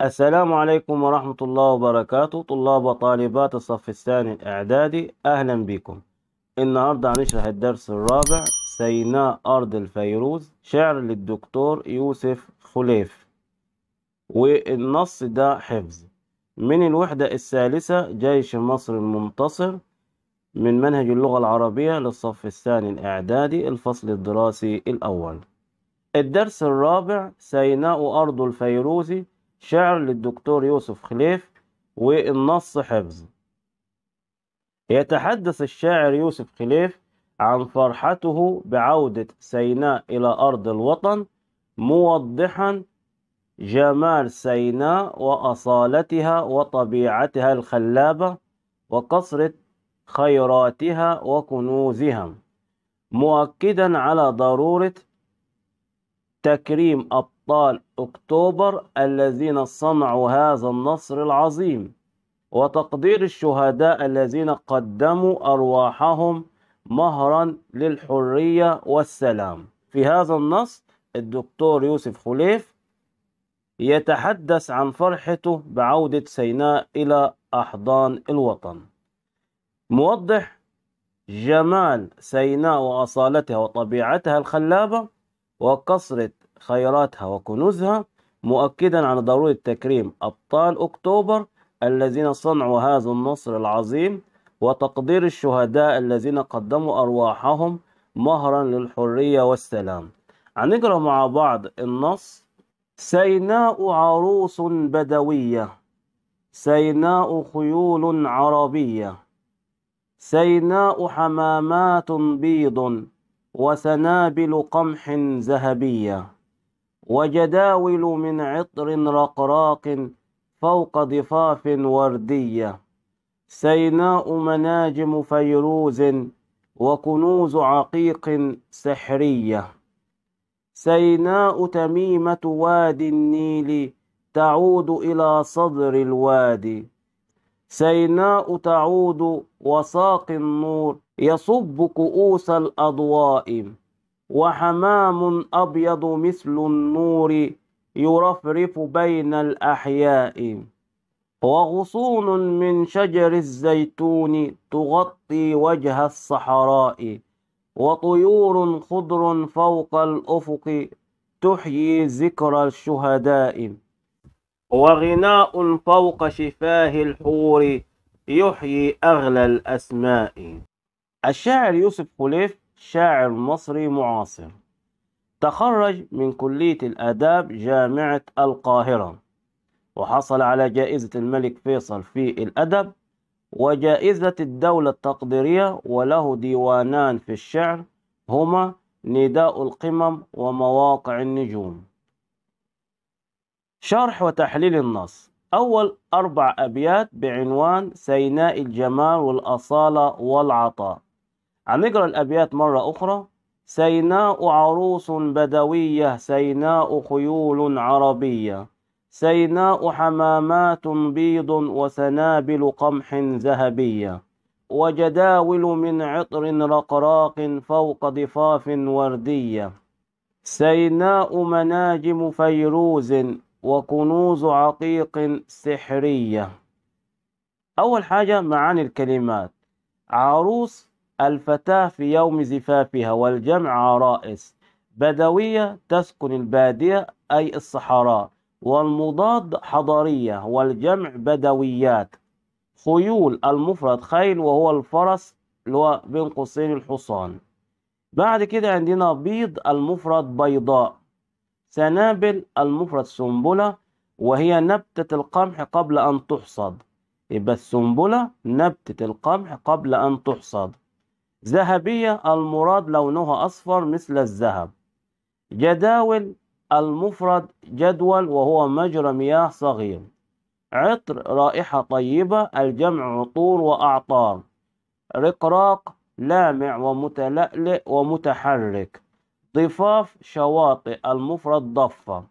السلام عليكم ورحمة الله وبركاته طلاب وطالبات الصف الثاني الإعدادي أهلا بكم النهاردة هنشرح الدرس الرابع سيناء أرض الفيروز شعر للدكتور يوسف خليف والنص ده حفظ من الوحدة الثالثة جيش مصر المنتصر من منهج اللغة العربية للصف الثاني الإعدادي الفصل الدراسي الأول الدرس الرابع سيناء أرض الفيروزي شعر للدكتور يوسف خليف والنص حفظ يتحدث الشاعر يوسف خليف عن فرحته بعودة سيناء إلى أرض الوطن موضحا جمال سيناء وأصالتها وطبيعتها الخلابة وكثرة خيراتها وكنوزها مؤكدا على ضرورة تكريم أبطالها أبطال أكتوبر الذين صنعوا هذا النصر العظيم وتقدير الشهداء الذين قدموا أرواحهم مهرا للحرية والسلام في هذا النص الدكتور يوسف خليف يتحدث عن فرحته بعودة سيناء إلى أحضان الوطن موضح جمال سيناء وأصالتها وطبيعتها الخلابة وكثرة خيراتها وكنوزها مؤكدا على ضرورة تكريم أبطال أكتوبر الذين صنعوا هذا النصر العظيم وتقدير الشهداء الذين قدموا أرواحهم مهرا للحرية والسلام هنقرأ مع بعض النص سيناء عروس بدوية سيناء خيول عربية سيناء حمامات بيض وسنابل قمح ذهبيه وجداول من عطر رقراق فوق ضفاف وردية سيناء مناجم فيروز وكنوز عقيق سحرية سيناء تميمة وادي النيل تعود إلى صدر الوادي سيناء تعود وساق النور يصب كؤوس الأضواء وحمام أبيض مثل النور يرفرف بين الأحياء وغصون من شجر الزيتون تغطي وجه الصحراء وطيور خضر فوق الأفق تحيي ذكر الشهداء وغناء فوق شفاه الحور يحيي أغلى الأسماء الشاعر يوسف خليف شاعر مصري معاصر تخرج من كلية الآداب جامعة القاهرة وحصل على جائزة الملك فيصل في الأدب وجائزة الدولة التقديرية وله ديوانان في الشعر هما نداء القمم ومواقع النجوم شرح وتحليل النص أول أربع أبيات بعنوان سيناء الجمال والأصالة والعطاء هنقرا الأبيات مرة أخرى سيناء عروس بدوية سيناء خيول عربية سيناء حمامات بيض وسنابل قمح ذهبية وجداول من عطر رقراق فوق ضفاف وردية سيناء مناجم فيروز وكنوز عقيق سحرية أول حاجة معاني الكلمات عروس الفتاة في يوم زفافها والجمع عرائس بدوية تسكن البادية أي الصحراء والمضاد حضرية والجمع بدويات خيول المفرد خيل وهو الفرس اللي هو بين قوسين الحصان بعد كده عندنا بيض المفرد بيضاء سنابل المفرد سنبلة وهي نبتة القمح قبل أن تحصد يبقى السنبلة نبتة القمح قبل أن تحصد ذهبية المراد لونها أصفر مثل الذهب جداول المفرد جدول وهو مجرى مياه صغير عطر رائحة طيبة الجمع عطور وأعطار رقراق لامع ومتلألئ ومتحرك ضفاف شواطئ المفرد ضفة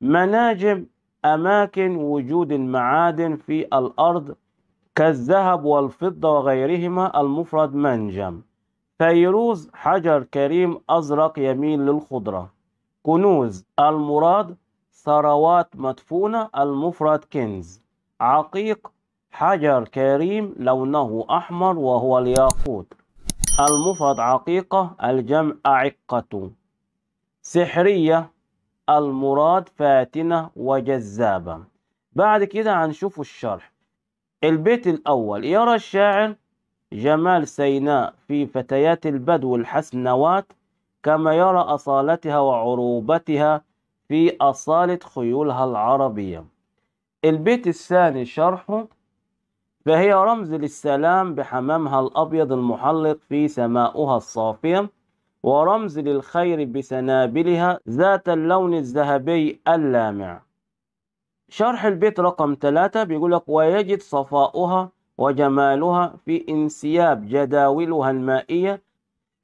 مناجم أماكن وجود المعادن في الأرض كالذهب والفضة وغيرهما المفرد منجم فيروز حجر كريم أزرق يميل للخضرة كنوز المراد ثروات مدفونة المفرد كنز عقيق حجر كريم لونه أحمر وهو الياقوت المفرد عقيقة الجمع عقة سحرية المراد فاتنة وجذابة بعد كده هنشوف الشرح البيت الأول يرى الشاعر جمال سيناء في فتيات البدو الحسنوات كما يرى أصالتها وعروبتها في أصالة خيولها العربية البيت الثاني شرحه فهي رمز للسلام بحمامها الأبيض المحلق في سماؤها الصافية ورمز للخير بسنابلها ذات اللون الذهبي اللامع شرح البيت رقم ثلاثة بيقول لك ويجد صفاؤها وجمالها في انسياب جداولها المائية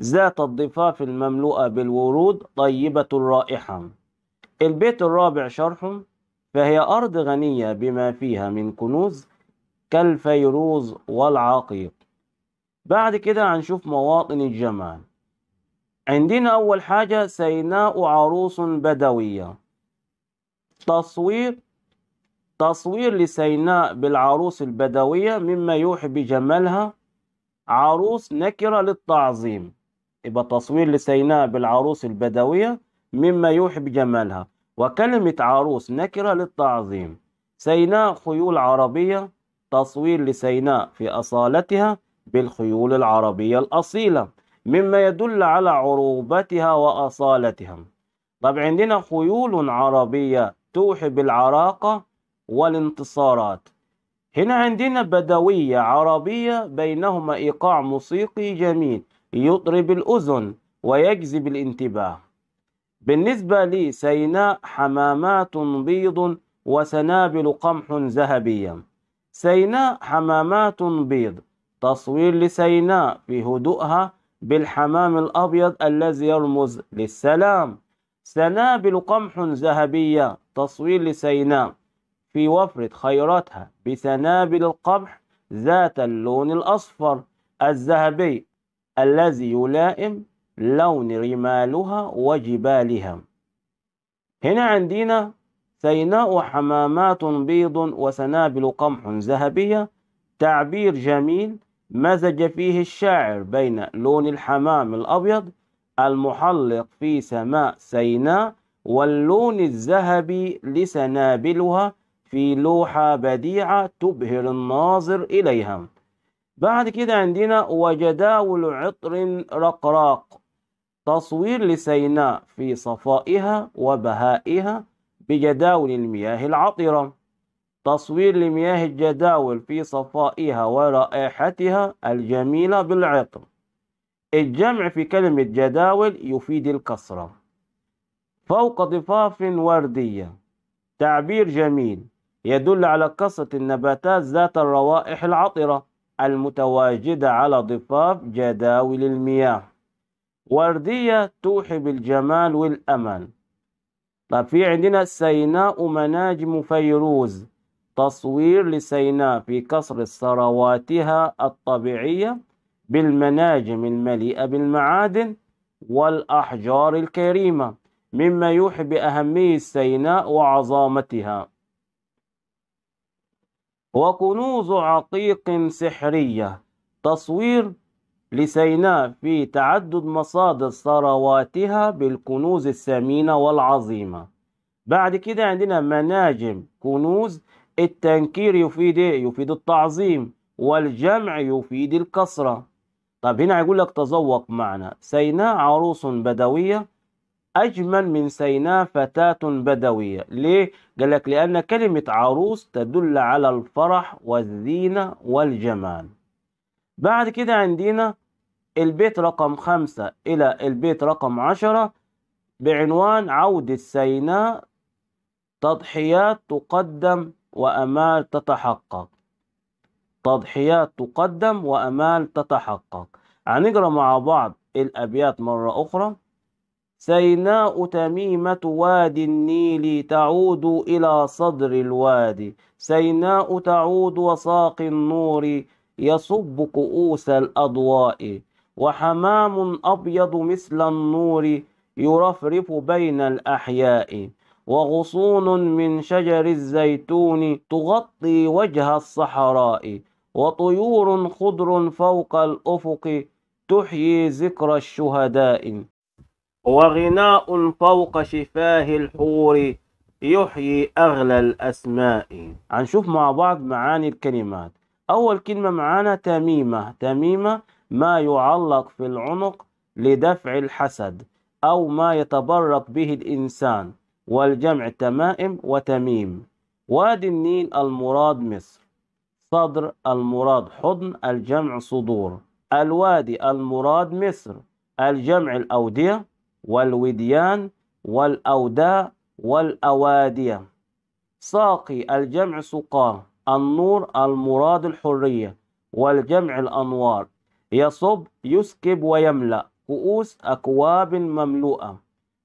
ذات الضفاف المملوءة بالورود طيبة الرائحة البيت الرابع شرحهم فهي أرض غنية بما فيها من كنوز كالفيروز والعقيق بعد كده هنشوف مواطن الجمال عندنا أول حاجة سيناء عروس بدوية تصوير تصوير لسيناء بالعروس البدوية مما يوحي بجمالها عروس نكرة للتعظيم يبقى تصوير لسيناء بالعروس البدوية مما يوحي بجمالها وكلمة عروس نكرة للتعظيم سيناء خيول عربية تصوير لسيناء في أصالتها بالخيول العربية الأصيلة مما يدل على عروبتها وأصالتها طب عندنا خيول عربية توحي بالعراقة والانتصارات هنا عندنا بدوية عربية بينهما إيقاع موسيقي جميل يطرب الأذن ويجذب الانتباه بالنسبة لي سيناء حمامات بيض وسنابل قمح ذهبية سيناء حمامات بيض تصوير لسيناء في هدوءها بالحمام الأبيض الذي يرمز للسلام سنابل قمح ذهبية تصوير لسيناء في وفرة خيراتها بسنابل القمح ذات اللون الأصفر الذهبي الذي يلائم لون رمالها وجبالها هنا عندنا سيناء حمامات بيض وسنابل قمح ذهبية تعبير جميل مزج فيه الشاعر بين لون الحمام الأبيض المحلق في سماء سيناء واللون الذهبي لسنابلها في لوحة بديعة تبهر الناظر إليها بعد كده عندنا وجداول عطر رقراق تصوير لسيناء في صفائها وبهائها بجداول المياه العطرة تصوير لمياه الجداول في صفائها ورائحتها الجميلة بالعطر الجمع في كلمة جداول يفيد الكسرة فوق ضفاف وردية تعبير جميل يدل على قصة النباتات ذات الروائح العطرة المتواجدة على ضفاف جداول المياه وردية توحي بالجمال والأمل طب في عندنا سيناء مناجم فيروز تصوير لسيناء في قصر ثرواتها الطبيعية بالمناجم المليئة بالمعادن والأحجار الكريمة مما يوحي بأهمية سيناء وعظامتها وكنوز عقيق سحرية تصوير لسيناء في تعدد مصادر ثرواتها بالكنوز الثمينة والعظيمة بعد كده عندنا مناجم كنوز التنكير يفيد ايه يفيد التعظيم والجمع يفيد الكسرة طب هنا هيقول لك تذوق معنا سيناء عروس بدوية أجمل من سيناء فتاة بدوية ليه؟ قال لك لأن كلمة عروس تدل على الفرح والزينة والجمال بعد كده عندنا البيت رقم خمسة إلى البيت رقم عشرة بعنوان عودة سيناء تضحيات تقدم وأمال تتحقق تضحيات تقدم وأمال تتحقق هنقرأ مع بعض الأبيات مرة أخرى سيناء تميمة وادي النيل تعود إلى صدر الوادي سيناء تعود وساق النور يصب كؤوس الأضواء وحمام أبيض مثل النور يرفرف بين الأحياء وغصون من شجر الزيتون تغطي وجه الصحراء وطيور خضر فوق الأفق تحيي ذكر الشهداء وغناء فوق شفاه الحور يحيي أغلى الأسماء هنشوف مع بعض معاني الكلمات أول كلمة معانا تميمة تميمة ما يعلق في العنق لدفع الحسد أو ما يتبرك به الإنسان والجمع تمائم وتميم وادي النيل المراد مصر صدر المراد حضن الجمع صدور الوادي المراد مصر الجمع الأودية والوديان والأوداء والأوادية ساقي الجمع سقاه النور المراد الحرية والجمع الأنوار يصب يسكب ويملأ كؤوس أكواب مملوءة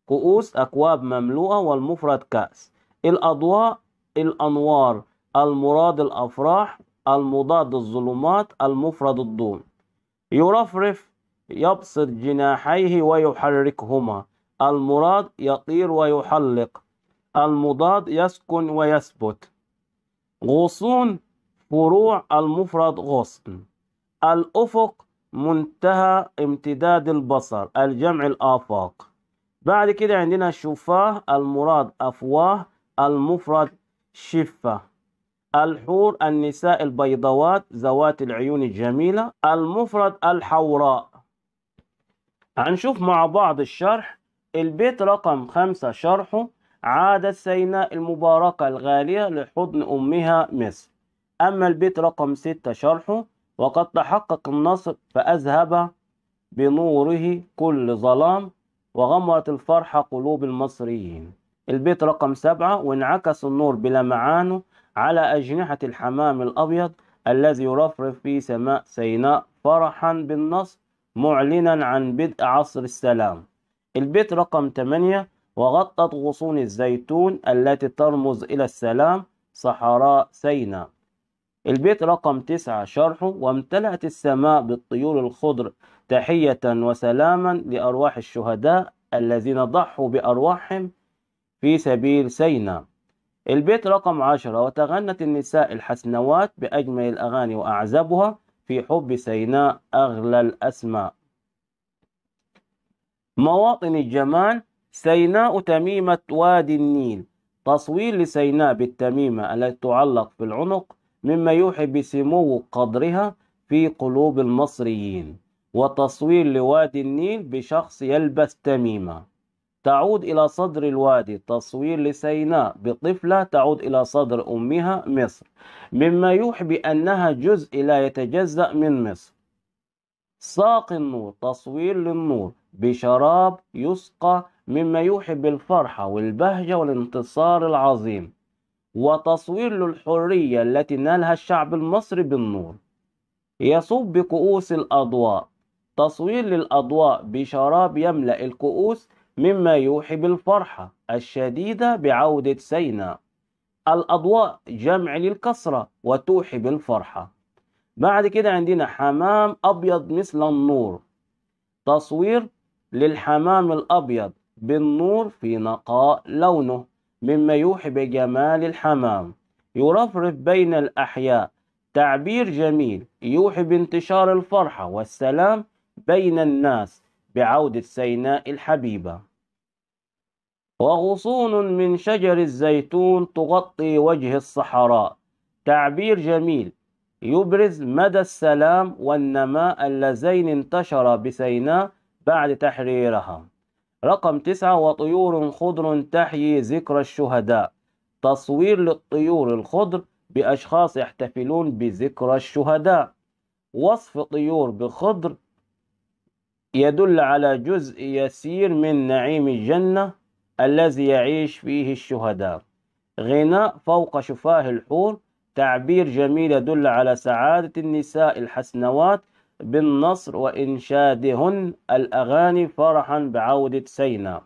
كؤوس أكواب مملوءة والمفرد كأس الأضواء الأنوار المراد الأفراح المضاد الظلمات المفرد الضوء يرفرف يبسط جناحيه ويحركهما المراد يطير ويحلق المضاد يسكن ويثبت غصون فروع المفرد غصن الأفق منتهى امتداد البصر الجمع الآفاق بعد كده عندنا شفاه المراد أفواه المفرد شفة الحور النساء البيضوات ذوات العيون الجميلة المفرد الحوراء هنشوف مع بعض الشرح البيت رقم خمسة شرحه عادت سيناء المباركة الغالية لحضن أمها مصر أما البيت رقم ستة شرحه وقد تحقق النصر فأذهب بنوره كل ظلام وغمرت الفرحة قلوب المصريين البيت رقم سبعة وانعكس النور بلمعانه على أجنحة الحمام الأبيض الذي يرفرف في سماء سيناء فرحا بالنصر معلنا عن بدء عصر السلام البيت رقم 8 وغطت غصون الزيتون التي ترمز إلى السلام صحراء سيناء البيت رقم 9 شرحه وامتلأت السماء بالطيور الخضر تحية وسلاما لأرواح الشهداء الذين ضحوا بأرواحهم في سبيل سيناء البيت رقم 10 وتغنت النساء الحسنوات بأجمل الأغاني وأعزبها في حب سيناء أغلى الأسماء مواطن الجمال سيناء تميمة وادي النيل تصوير لسيناء بالتميمة التي تعلق في العنق مما يوحي بسمو قدرها في قلوب المصريين وتصوير لوادي النيل بشخص يلبس تميمة تعود إلى صدر الوادي تصوير لسيناء بطفلة تعود إلى صدر أمها مصر مما يوحي بأنها جزء لا يتجزأ من مصر ساق النور تصوير للنور بشراب يسقى مما يوحي بالفرحة والبهجة والانتصار العظيم وتصوير للحرية التي نالها الشعب المصري بالنور يصب بكؤوس الأضواء تصوير للأضواء بشراب يملأ الكؤوس مما يوحي بالفرحة الشديدة بعودة سيناء الأضواء جمع للكسرة وتوحي بالفرحة بعد كده عندنا حمام أبيض مثل النور تصوير للحمام الأبيض بالنور في نقاء لونه مما يوحي بجمال الحمام يرفرف بين الأحياء تعبير جميل يوحي بانتشار الفرحة والسلام بين الناس بعودة سيناء الحبيبة وغصون من شجر الزيتون تغطي وجه الصحراء تعبير جميل يبرز مدى السلام والنماء اللذين انتشرا بسيناء بعد تحريرها رقم تسعة وطيور خضر تحيي ذكرى الشهداء تصوير للطيور الخضر بأشخاص يحتفلون بذكرى الشهداء وصف طيور بخضر يدل على جزء يسير من نعيم الجنة الذي يعيش فيه الشهداء غناء فوق شفاه الحور تعبير جميل يدل على سعادة النساء الحسنوات بالنصر وإنشادهن الأغاني فرحا بعودة سينا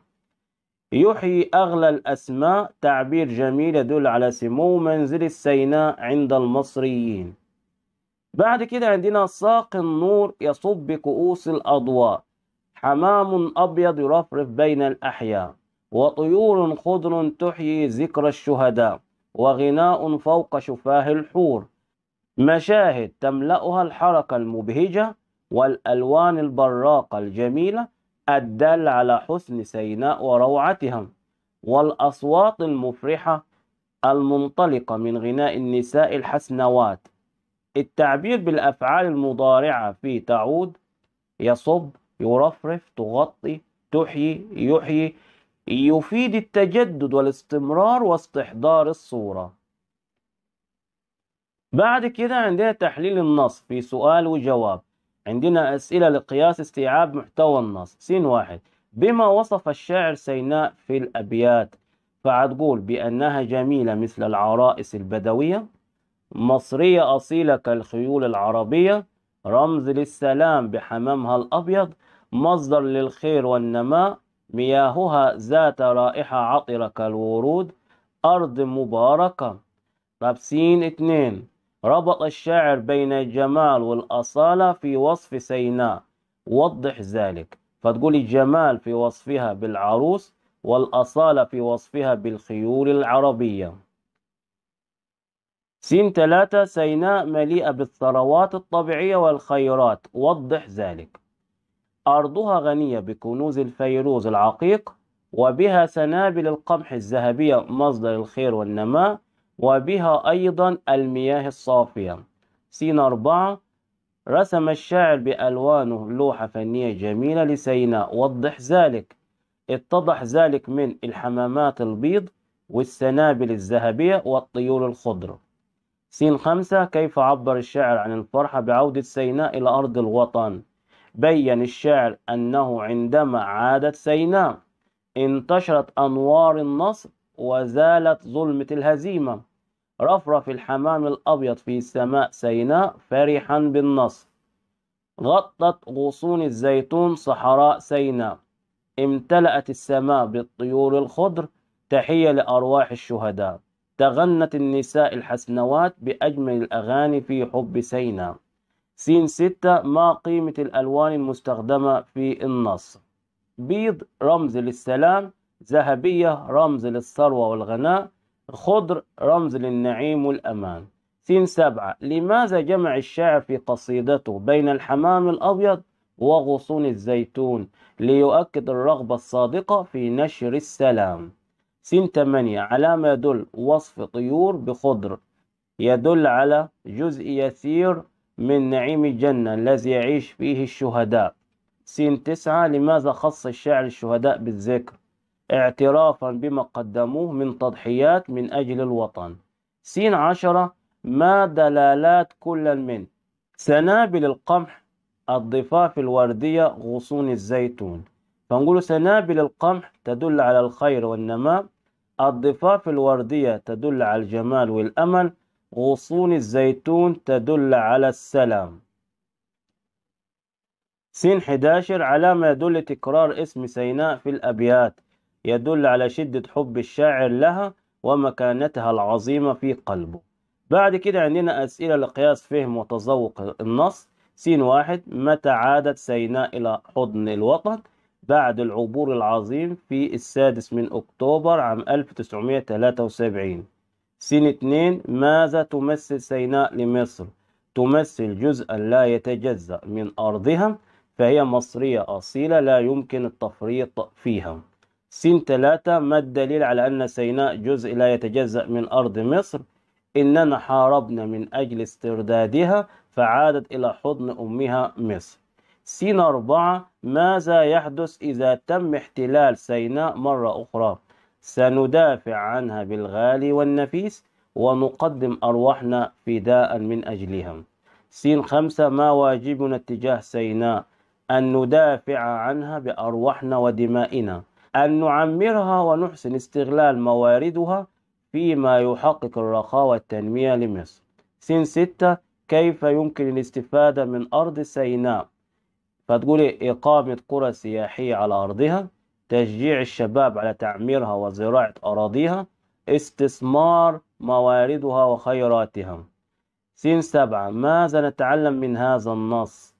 يحيي أغلى الأسماء تعبير جميل يدل على سمو منزل السيناء عند المصريين بعد كده عندنا ساق النور يصب بكؤوس الأضواء حمام أبيض يرفرف بين الأحياء وطيور خضر تحيي ذكر الشهداء وغناء فوق شفاه الحور مشاهد تملأها الحركة المبهجة والألوان البراقة الجميلة الدال على حسن سيناء وروعتها والأصوات المفرحة المنطلقة من غناء النساء الحسنوات التعبير بالأفعال المضارعة في تعود يصب يرفرف تغطي تحيي يحيي يفيد التجدد والاستمرار واستحضار الصورة بعد كده عندنا تحليل النص في سؤال وجواب عندنا أسئلة لقياس استيعاب محتوى النص سين واحد بما وصف الشاعر سيناء في الأبيات فعتقول بأنها جميلة مثل العرائس البدوية مصرية أصيلة كالخيول العربية رمز للسلام بحمامها الأبيض مصدر للخير والنماء مياهها ذات رائحة عطرة كالورود أرض مباركة رابسين اثنين ربط الشاعر بين الجمال والأصالة في وصف سيناء وضح ذلك فتقول الجمال في وصفها بالعروس والأصالة في وصفها بالخيول العربية سين ثلاثة سيناء مليئة بالثروات الطبيعية والخيرات وضح ذلك أرضها غنية بكنوز الفيروز العقيق وبها سنابل القمح الذهبية مصدر الخير والنماء وبها أيضا المياه الصافية سين أربعة رسم الشاعر بألوانه لوحة فنية جميلة لسيناء وضح ذلك اتضح ذلك من الحمامات البيض والسنابل الذهبية والطيور الخضرة سين خمسة كيف عبر الشاعر عن الفرحة بعودة سيناء إلى أرض الوطن بين الشاعر أنه عندما عادت سيناء انتشرت أنوار النصر وزالت ظلمة الهزيمة رفرف الحمام الأبيض في سماء سيناء فرحا بالنصر غطت غصون الزيتون صحراء سيناء امتلأت السماء بالطيور الخضر تحية لأرواح الشهداء تغنت النساء الحسنوات بأجمل الأغاني في حب سيناء س 6 ما قيمة الألوان المستخدمة في النص بيض رمز للسلام ذهبية رمز للثروة والغناء خضر رمز للنعيم والأمان سين سبعة لماذا جمع الشاعر في قصيدته بين الحمام الأبيض وغصون الزيتون ليؤكد الرغبة الصادقة في نشر السلام سين ثمانية علامة يدل وصف طيور بخضر يدل على جزء يسير من نعيم الجنة الذي يعيش فيه الشهداء سين تسعة لماذا خص الشاعر الشهداء بالذكر اعترافا بما قدموه من تضحيات من أجل الوطن سين عشرة ما دلالات كل من سنابل القمح الضفاف الوردية غصون الزيتون فنقول سنابل القمح تدل على الخير والنماء الضفاف الوردية تدل على الجمال والأمل غصون الزيتون تدل على السلام سين 11 علامة يدل تكرار اسم سيناء في الأبيات يدل على شدة حب الشاعر لها ومكانتها العظيمة في قلبه بعد كده عندنا أسئلة لقياس فهم وتذوق النص سين واحد متى عادت سيناء إلى حضن الوطن بعد العبور العظيم في السادس من أكتوبر عام 1973 سن اتنين ماذا تمثل سيناء لمصر؟ تمثل جزءا لا يتجزأ من أرضها فهي مصرية أصيلة لا يمكن التفريط فيها سن تلاتة ما الدليل على أن سيناء جزء لا يتجزأ من أرض مصر؟ إننا حاربنا من أجل استردادها فعادت إلى حضن أمها مصر سين أربعة ماذا يحدث إذا تم احتلال سيناء مرة أخرى؟ سندافع عنها بالغالي والنفيس ونقدم أرواحنا فداء من أجلهم سين خمسة ما واجبنا اتجاه سيناء أن ندافع عنها بأرواحنا ودمائنا أن نعمرها ونحسن استغلال مواردها فيما يحقق الرخاء والتنمية لمصر سين ستة كيف يمكن الاستفادة من أرض سيناء فتقولي إقامة قرى سياحية على أرضها تشجيع الشباب على تعميرها وزراعة أراضيها استثمار مواردها وخيراتها سين سبعة ماذا نتعلم من هذا النص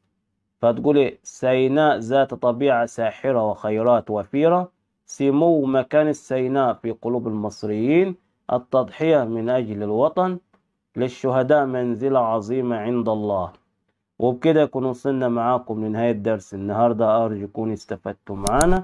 فتقول سيناء ذات طبيعة ساحرة وخيرات وفيرة سمو مكان السيناء في قلوب المصريين التضحية من أجل الوطن للشهداء منزلة عظيمة عند الله وبكده يكون وصلنا معاكم لنهاية الدرس النهاردة أرجو يكون استفدتم معانا